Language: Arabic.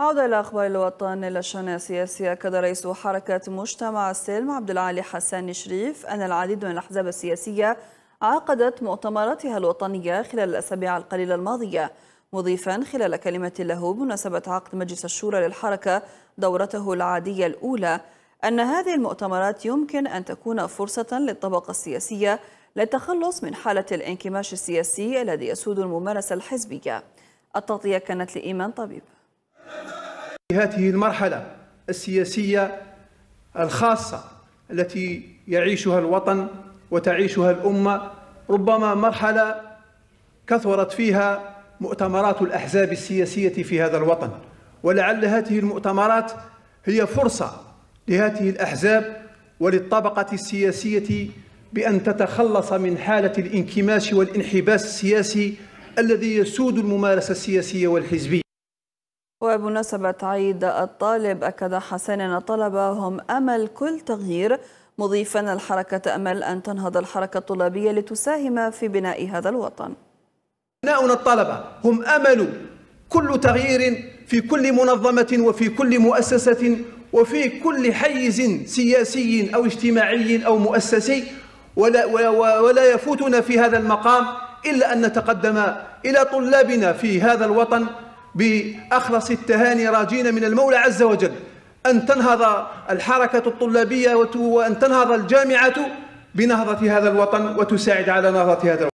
عودة إلى أخبار الوطن إلى الشأن السياسي أكد رئيس حركة مجتمع السلم عبد العالي حسان شريف أن العديد من الأحزاب السياسية عقدت مؤتمراتها الوطنية خلال الأسابيع القليلة الماضية مضيفا خلال كلمة له بمناسبة عقد مجلس الشورى للحركة دورته العادية الأولى أن هذه المؤتمرات يمكن أن تكون فرصة للطبقة السياسية للتخلص من حالة الانكماش السياسي الذي يسود الممارسة الحزبية التغطية كانت لإيمان طبيب في هذه المرحلة السياسية الخاصة التي يعيشها الوطن وتعيشها الأمة ربما مرحلة كثرت فيها مؤتمرات الأحزاب السياسية في هذا الوطن ولعل هذه المؤتمرات هي فرصة لهذه الأحزاب وللطبقة السياسية بأن تتخلص من حالة الانكماش والانحباس السياسي الذي يسود الممارسة السياسية والحزبية وبمناسبة عيد الطالب أكد حسن أن الطلبة هم أمل كل تغيير مضيفا الحركة تأمل أن تنهض الحركة الطلابية لتساهم في بناء هذا الوطن أبناؤنا الطلبة هم أمل كل تغيير في كل منظمة وفي كل مؤسسة وفي كل حيز سياسي أو اجتماعي أو مؤسسي ولا, ولا يفوتنا في هذا المقام إلا أن نتقدم إلى طلابنا في هذا الوطن بأخلص التهاني راجين من المولى عز وجل أن تنهض الحركة الطلابية وأن تنهض الجامعة بنهضة هذا الوطن وتساعد على نهضة هذا الوطن